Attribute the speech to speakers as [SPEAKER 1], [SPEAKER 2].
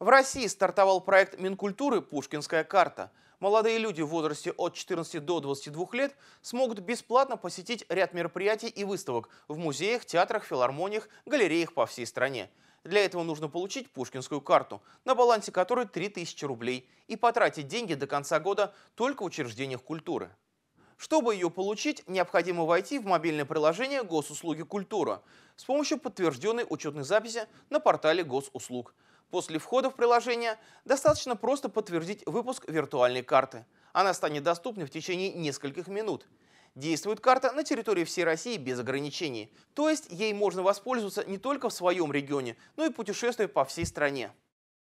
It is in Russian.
[SPEAKER 1] В России стартовал проект Минкультуры «Пушкинская карта». Молодые люди в возрасте от 14 до 22 лет смогут бесплатно посетить ряд мероприятий и выставок в музеях, театрах, филармониях, галереях по всей стране. Для этого нужно получить пушкинскую карту, на балансе которой 3000 рублей, и потратить деньги до конца года только в учреждениях культуры. Чтобы ее получить, необходимо войти в мобильное приложение «Госуслуги Культура» с помощью подтвержденной учетной записи на портале госуслуг. После входа в приложение достаточно просто подтвердить выпуск виртуальной карты. Она станет доступна в течение нескольких минут. Действует карта на территории всей России без ограничений, то есть ей можно воспользоваться не только в своем регионе, но и путешествуя по всей стране.